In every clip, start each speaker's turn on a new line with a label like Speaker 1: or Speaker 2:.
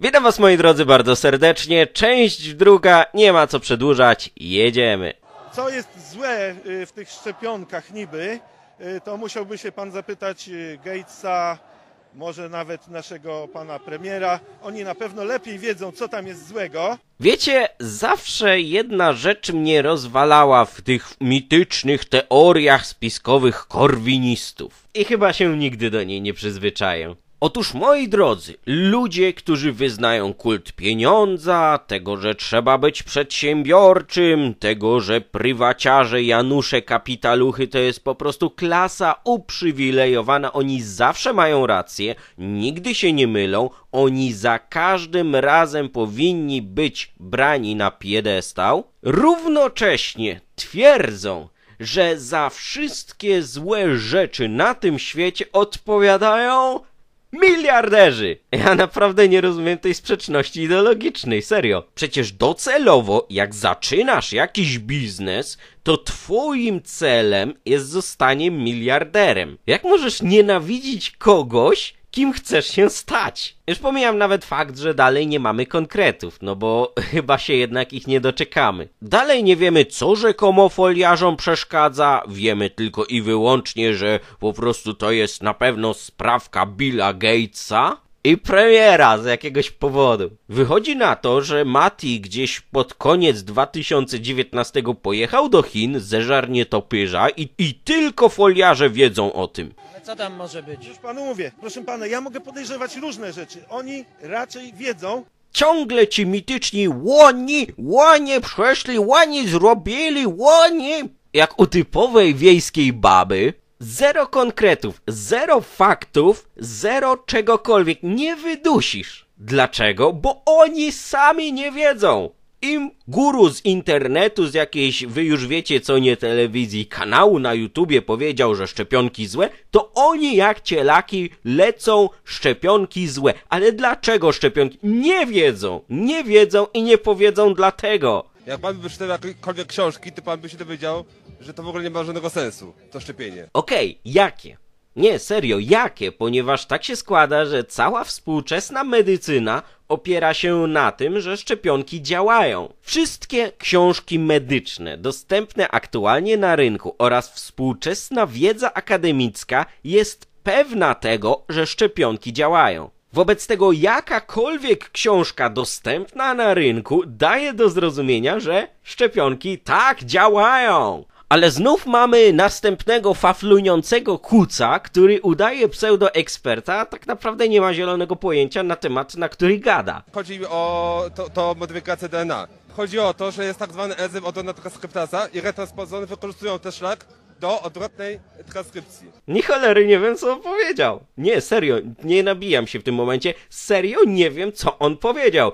Speaker 1: Witam was moi drodzy bardzo serdecznie, część druga, nie ma co przedłużać, jedziemy. Co jest złe y, w tych szczepionkach niby, y, to musiałby się pan zapytać y, Gatesa, może nawet naszego pana premiera. Oni na pewno lepiej wiedzą, co tam jest złego. Wiecie, zawsze jedna rzecz mnie rozwalała w tych mitycznych teoriach spiskowych korwinistów. I chyba się nigdy do niej nie przyzwyczaję. Otóż, moi drodzy, ludzie, którzy wyznają kult pieniądza, tego, że trzeba być przedsiębiorczym, tego, że prywaciarze, Janusze, kapitaluchy to jest po prostu klasa uprzywilejowana, oni zawsze mają rację, nigdy się nie mylą, oni za każdym razem powinni być brani na piedestał, równocześnie twierdzą, że za wszystkie złe rzeczy na tym świecie odpowiadają Miliarderzy! Ja naprawdę nie rozumiem tej sprzeczności ideologicznej, serio. Przecież docelowo, jak zaczynasz jakiś biznes, to twoim celem jest zostanie miliarderem. Jak możesz nienawidzić kogoś, kim chcesz się stać? Już pomijam nawet fakt, że dalej nie mamy konkretów, no bo chyba się jednak ich nie doczekamy. Dalej nie wiemy, co rzekomo foliarzom przeszkadza, wiemy tylko i wyłącznie, że po prostu to jest na pewno sprawka Billa Gatesa, i premiera z jakiegoś powodu. Wychodzi na to, że Mati gdzieś pod koniec 2019 pojechał do Chin, zeżar nietopierza i, i tylko foliarze wiedzą o tym. Ale co tam może być? Już panu mówię, proszę pana, ja mogę podejrzewać różne rzeczy. Oni raczej wiedzą. Ciągle ci mityczni łoni, łonie przeszli, łoni zrobili, łoni. Jak u typowej wiejskiej baby, Zero konkretów, zero faktów, zero czegokolwiek. Nie wydusisz. Dlaczego? Bo oni sami nie wiedzą. Im guru z internetu, z jakiejś wy już wiecie co nie telewizji, kanału na YouTubie powiedział, że szczepionki złe, to oni jak cielaki lecą szczepionki złe. Ale dlaczego szczepionki? Nie wiedzą, nie wiedzą i nie powiedzą dlatego. Jak pan by przeczytał jakiekolwiek książki, to pan by się dowiedział, że to w ogóle nie ma żadnego sensu, to szczepienie. Okej, jakie? Nie, serio, jakie? Ponieważ tak się składa, że cała współczesna medycyna opiera się na tym, że szczepionki działają. Wszystkie książki medyczne dostępne aktualnie na rynku oraz współczesna wiedza akademicka jest pewna tego, że szczepionki działają. Wobec tego jakakolwiek książka dostępna na rynku daje do zrozumienia, że szczepionki tak działają. Ale znów mamy następnego fafluniącego kuca, który udaje pseudoeksperta, a tak naprawdę nie ma zielonego pojęcia na temat, na który gada. Chodzi o to, to modyfikację DNA. Chodzi o to, że jest tak zwany enzym odonatokryptaza i retranspozony wykorzystują ten szlak do odwrotnej transkrypcji. Ni cholery nie wiem, co on powiedział. Nie, serio, nie nabijam się w tym momencie. Serio nie wiem, co on powiedział.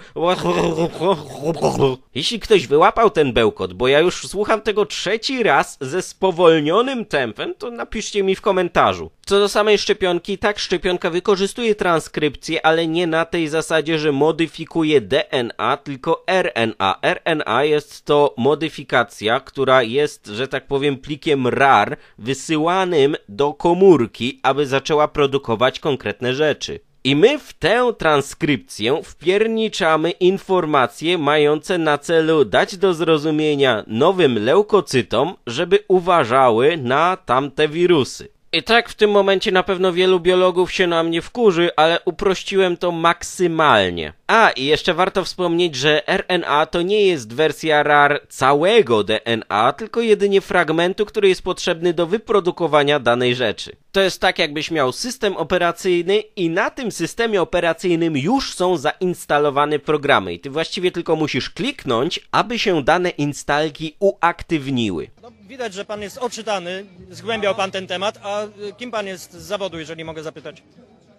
Speaker 1: Jeśli ktoś wyłapał ten bełkot, bo ja już słucham tego trzeci raz ze spowolnionym tempem, to napiszcie mi w komentarzu. Co do samej szczepionki, tak, szczepionka wykorzystuje transkrypcję, ale nie na tej zasadzie, że modyfikuje DNA, tylko RNA. RNA jest to modyfikacja, która jest, że tak powiem, plikiem RAR wysyłanym do komórki, aby zaczęła produkować konkretne rzeczy. I my w tę transkrypcję wpierniczamy informacje mające na celu dać do zrozumienia nowym leukocytom, żeby uważały na tamte wirusy. I tak w tym momencie na pewno wielu biologów się na mnie wkurzy, ale uprościłem to maksymalnie. A, i jeszcze warto wspomnieć, że RNA to nie jest wersja RAR całego DNA, tylko jedynie fragmentu, który jest potrzebny do wyprodukowania danej rzeczy. To jest tak, jakbyś miał system operacyjny i na tym systemie operacyjnym już są zainstalowane programy. I ty właściwie tylko musisz kliknąć, aby się dane instalki uaktywniły. No, widać, że pan jest oczytany, zgłębiał pan ten temat, a y, kim pan jest z zawodu, jeżeli mogę zapytać?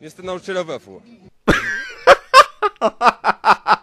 Speaker 1: Jestem nauczycielem WF-u.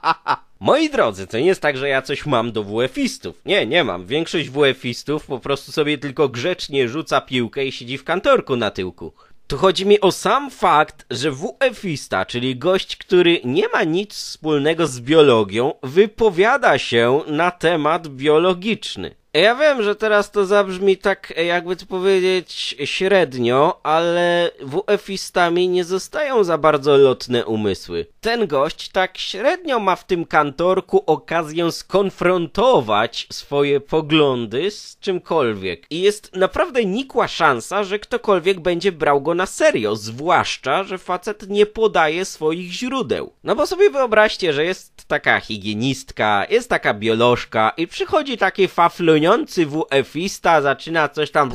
Speaker 1: Moi drodzy, to nie jest tak, że ja coś mam do WF-istów. Nie, nie mam. Większość WF-istów po prostu sobie tylko grzecznie rzuca piłkę i siedzi w kantorku na tyłku. Tu chodzi mi o sam fakt, że WF-ista, czyli gość, który nie ma nic wspólnego z biologią, wypowiada się na temat biologiczny. E, ja wiem, że teraz to zabrzmi tak, e, jakby to powiedzieć, średnio, ale WF-istami nie zostają za bardzo lotne umysły ten gość tak średnio ma w tym kantorku okazję skonfrontować swoje poglądy z czymkolwiek. I jest naprawdę nikła szansa, że ktokolwiek będzie brał go na serio, zwłaszcza, że facet nie podaje swoich źródeł. No bo sobie wyobraźcie, że jest taka higienistka, jest taka biolożka i przychodzi taki fafloniący WF-ista, zaczyna coś tam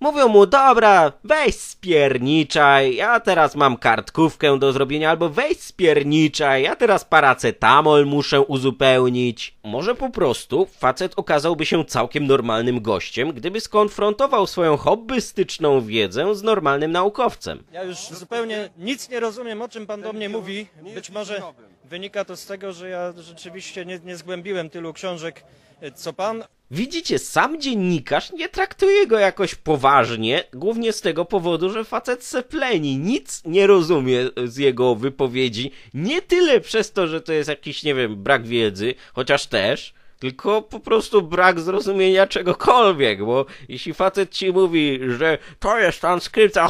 Speaker 1: mówią mu, dobra, weź spierniczaj, ja teraz mam kartkówkę do zrobienia, albo z spiernicza, ja teraz paracetamol muszę uzupełnić. Może po prostu facet okazałby się całkiem normalnym gościem, gdyby skonfrontował swoją hobbystyczną wiedzę z normalnym naukowcem. Ja już zupełnie nic nie rozumiem, o czym pan do mnie mówi. Być może Wynika to z tego, że ja rzeczywiście nie, nie zgłębiłem tylu książek e, co pan. Widzicie, sam dziennikarz nie traktuje go jakoś poważnie, głównie z tego powodu, że facet se pleni, nic nie rozumie z jego wypowiedzi, nie tyle przez to, że to jest jakiś, nie wiem, brak wiedzy, chociaż też, tylko po prostu brak zrozumienia czegokolwiek, bo jeśli facet ci mówi, że to jest transkrypcja,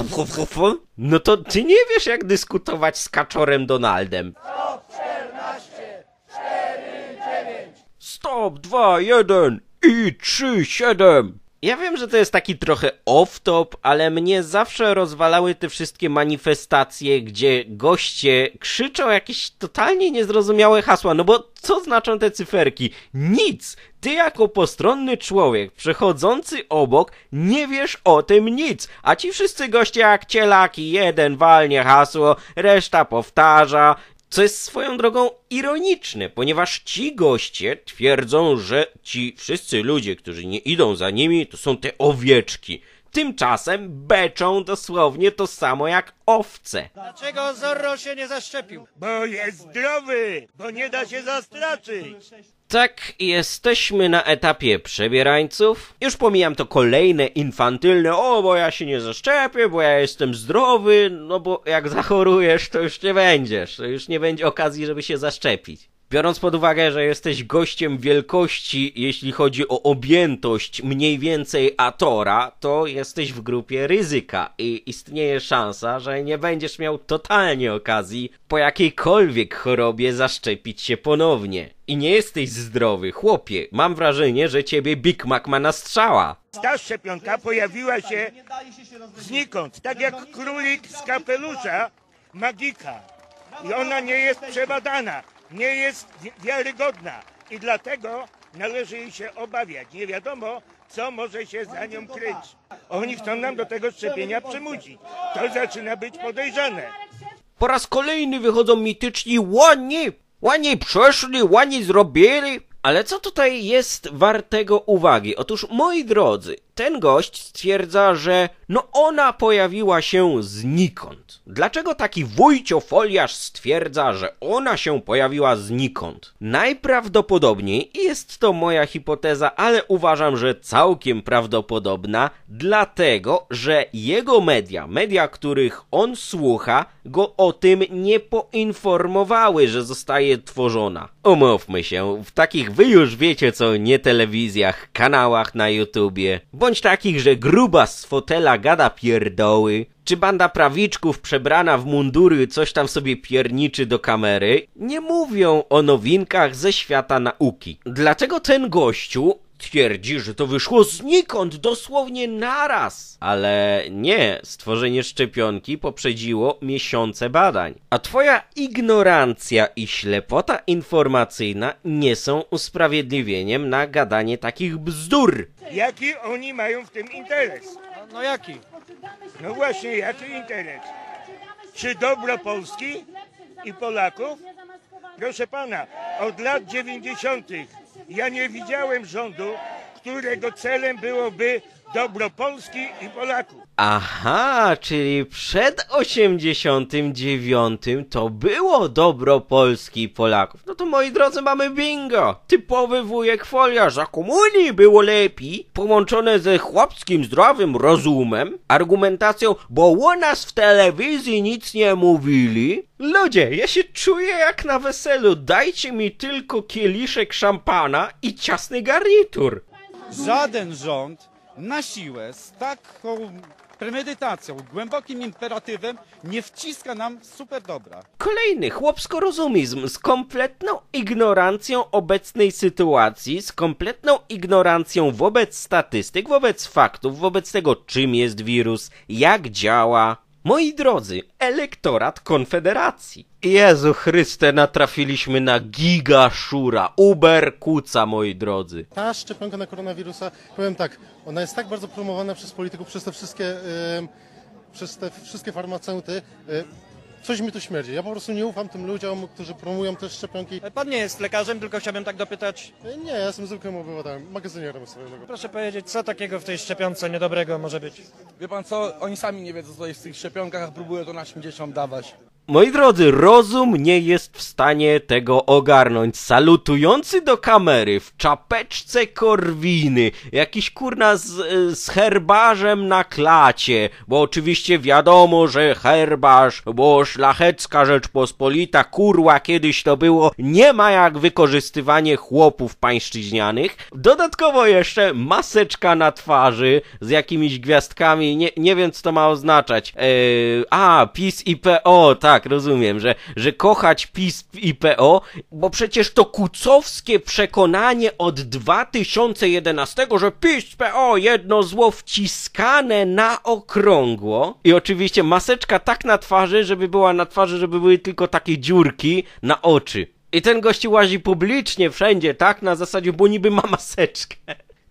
Speaker 1: no to ty nie wiesz jak dyskutować z kaczorem Donaldem. Stop, dwa, jeden i trzy, siedem. Ja wiem, że to jest taki trochę off-top, ale mnie zawsze rozwalały te wszystkie manifestacje, gdzie goście krzyczą jakieś totalnie niezrozumiałe hasła. No bo co znaczą te cyferki? Nic! Ty jako postronny człowiek, przechodzący obok, nie wiesz o tym nic. A ci wszyscy goście jak cielaki, jeden walnie hasło, reszta powtarza co jest swoją drogą ironiczne, ponieważ ci goście twierdzą, że ci wszyscy ludzie, którzy nie idą za nimi, to są te owieczki. Tymczasem beczą dosłownie to samo jak owce. Dlaczego Zorro się nie zaszczepił? Bo jest zdrowy, bo nie da się zastraczyć. Tak, jesteśmy na etapie przebierańców. Już pomijam to kolejne infantylne, o, bo ja się nie zaszczepię, bo ja jestem zdrowy, no bo jak zachorujesz, to już nie będziesz, to już nie będzie okazji, żeby się zaszczepić. Biorąc pod uwagę, że jesteś gościem wielkości, jeśli chodzi o objętość mniej więcej Atora, to jesteś w grupie ryzyka i istnieje szansa, że nie będziesz miał totalnie okazji po jakiejkolwiek chorobie zaszczepić się ponownie. I nie jesteś zdrowy, chłopie. Mam wrażenie, że ciebie Big Mac ma na strzała. Ta szczepionka pojawiła się znikąd, tak jak królik z kapelusza magika. I ona nie jest przebadana nie jest wiarygodna i dlatego należy jej się obawiać. Nie wiadomo, co może się za nią kryć. Oni chcą nam do tego szczepienia przymusić. To zaczyna być podejrzane. Po raz kolejny wychodzą mityczni łani. Łani przeszli, łani zrobili. Ale co tutaj jest wartego uwagi? Otóż, moi drodzy, ten gość stwierdza, że no ona pojawiła się znikąd. Dlaczego taki wójciofoliarz stwierdza, że ona się pojawiła znikąd? Najprawdopodobniej jest to moja hipoteza, ale uważam, że całkiem prawdopodobna, dlatego, że jego media, media, których on słucha, go o tym nie poinformowały, że zostaje tworzona. Umówmy się, w takich wy już wiecie co nie telewizjach, kanałach na YouTubie, bo bądź takich, że gruba z fotela gada pierdoły, czy banda prawiczków przebrana w mundury coś tam sobie pierniczy do kamery, nie mówią o nowinkach ze świata nauki. Dlaczego ten gościu twierdzi, że to wyszło znikąd, dosłownie naraz. Ale nie, stworzenie szczepionki poprzedziło miesiące badań. A twoja ignorancja i ślepota informacyjna nie są usprawiedliwieniem na gadanie takich bzdur. Jaki oni mają w tym interes? No, no jaki? No właśnie, jaki interes? Czy dobro Polski i Polaków? Proszę pana, od lat 90. ja nie widziałem rządu, którego celem byłoby dobro Polski i Polaków. Aha, czyli przed 89 to było dobro Polski i Polaków. No to moi drodzy, mamy bingo! Typowy wujek folia, za komunii było lepiej, połączone ze chłopskim zdrowym rozumem, argumentacją, bo u nas w telewizji nic nie mówili. Ludzie, ja się czuję jak na weselu, dajcie mi tylko kieliszek szampana i ciasny garnitur. Żaden rząd na siłę, z taką premedytacją, głębokim imperatywem nie wciska nam super dobra Kolejny chłopsko-rozumizm z kompletną ignorancją obecnej sytuacji, z kompletną ignorancją wobec statystyk, wobec faktów, wobec tego czym jest wirus, jak działa. Moi drodzy, elektorat Konfederacji. Jezu Chryste, natrafiliśmy na gigaszura, uber kuca, moi drodzy. Ta szczepionka na koronawirusa, powiem tak, ona jest tak bardzo promowana przez polityków, przez te wszystkie, yy, przez te wszystkie farmaceuty, yy, Coś mi tu śmierdzi. Ja po prostu nie ufam tym ludziom, którzy promują te szczepionki. E, pan nie jest lekarzem, tylko chciałbym tak dopytać. E, nie, ja jestem zwykłym obywatelem, magazynierem swojego. Proszę powiedzieć, co takiego w tej szczepionce niedobrego może być? Wie pan co, oni sami nie wiedzą co jest w tych szczepionkach, a próbują to naszym dzieciom dawać. Moi drodzy, rozum nie jest w stanie tego ogarnąć. Salutujący do kamery w czapeczce korwiny, jakiś kurna z, z herbarzem na klacie, bo oczywiście wiadomo, że herbarz, bo szlachecka Rzeczpospolita, kurła kiedyś to było, nie ma jak wykorzystywanie chłopów pańszczyźnianych. Dodatkowo jeszcze maseczka na twarzy z jakimiś gwiazdkami, nie, nie wiem co to ma oznaczać. Eee, a, PiS i PO, tak tak, rozumiem, że, że kochać PiS i PO, bo przecież to kucowskie przekonanie od 2011, że PiS, PO, jedno zło wciskane na okrągło i oczywiście maseczka tak na twarzy, żeby była na twarzy, żeby były tylko takie dziurki na oczy. I ten gości łazi publicznie wszędzie, tak? Na zasadzie, bo niby ma maseczkę.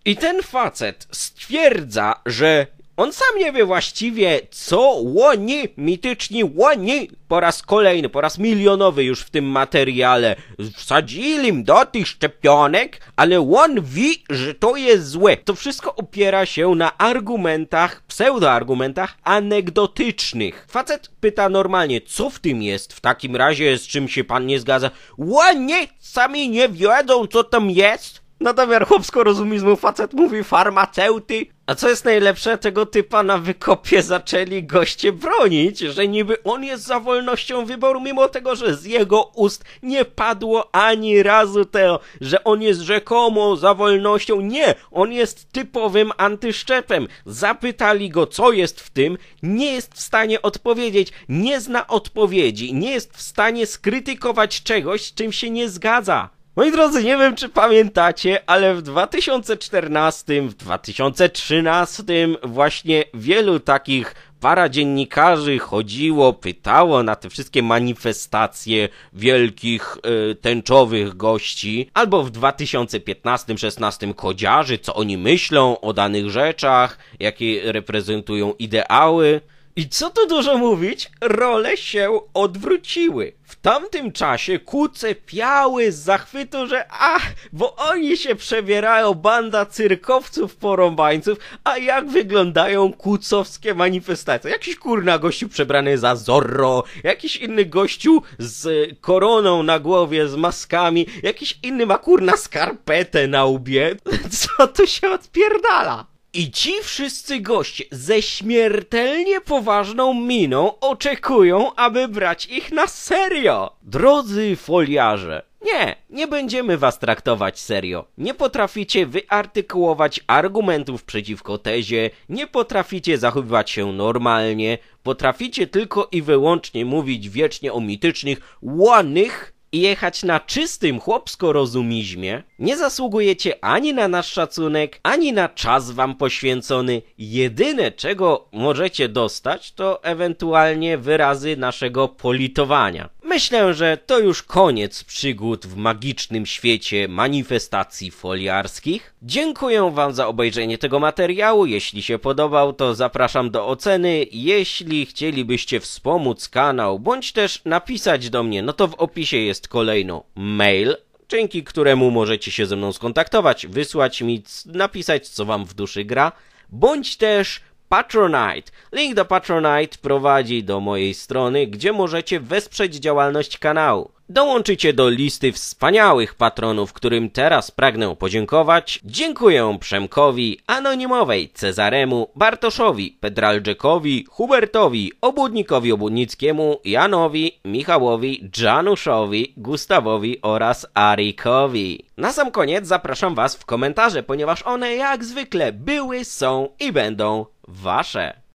Speaker 1: I ten facet stwierdza, że on sam nie wie właściwie, co łoni, mityczni łoni, po raz kolejny, po raz milionowy już w tym materiale, wsadzili im do tych szczepionek, ale on wie, że to jest złe. To wszystko opiera się na argumentach, pseudoargumentach anegdotycznych. Facet pyta normalnie, co w tym jest, w takim razie z czym się pan nie zgadza. Łoni sami nie wiedzą, co tam jest. Na zamiar chłopsko-rozumizmu facet mówi farmaceuty. A co jest najlepsze, tego typa na wykopie zaczęli goście bronić, że niby on jest za wolnością wyboru, mimo tego, że z jego ust nie padło ani razu te, że on jest rzekomo za wolnością. Nie, on jest typowym antyszczepem. Zapytali go, co jest w tym, nie jest w stanie odpowiedzieć, nie zna odpowiedzi, nie jest w stanie skrytykować czegoś, z czym się nie zgadza. Moi drodzy, nie wiem czy pamiętacie, ale w 2014, w 2013 właśnie wielu takich para dziennikarzy chodziło, pytało na te wszystkie manifestacje wielkich y, tęczowych gości, albo w 2015-16 kodziarzy, co oni myślą o danych rzeczach, jakie reprezentują ideały. I co tu dużo mówić, role się odwróciły. W tamtym czasie kuce piały z zachwytu, że ach, bo oni się przebierają banda cyrkowców porąbańców, a jak wyglądają kucowskie manifestacje. Jakiś kurna gościu przebrany za Zorro, jakiś inny gościu z koroną na głowie, z maskami, jakiś inny ma kurna skarpetę na łbie. Co tu się odpierdala? I ci wszyscy goście ze śmiertelnie poważną miną oczekują, aby brać ich na serio. Drodzy foliarze, nie, nie będziemy was traktować serio. Nie potraficie wyartykułować argumentów przeciwko tezie, nie potraficie zachowywać się normalnie, potraficie tylko i wyłącznie mówić wiecznie o mitycznych, łanych i jechać na czystym chłopsko-rozumizmie, nie zasługujecie ani na nasz szacunek, ani na czas wam poświęcony. Jedyne, czego możecie dostać, to ewentualnie wyrazy naszego politowania. Myślę, że to już koniec przygód w magicznym świecie manifestacji foliarskich. Dziękuję Wam za obejrzenie tego materiału. Jeśli się podobał, to zapraszam do oceny. Jeśli chcielibyście wspomóc kanał, bądź też napisać do mnie, no to w opisie jest jest kolejno mail, dzięki któremu możecie się ze mną skontaktować, wysłać mi, napisać co wam w duszy gra, bądź też Patronite. Link do Patronite prowadzi do mojej strony, gdzie możecie wesprzeć działalność kanału dołączycie do listy wspaniałych patronów, którym teraz pragnę podziękować. Dziękuję Przemkowi, Anonimowej, Cezaremu, Bartoszowi, Pedralczykowi, Hubertowi, Obudnikowi Obudnickiemu, Janowi, Michałowi, Januszowi, Gustawowi oraz Arikowi. Na sam koniec zapraszam Was w komentarze, ponieważ one jak zwykle były, są i będą Wasze.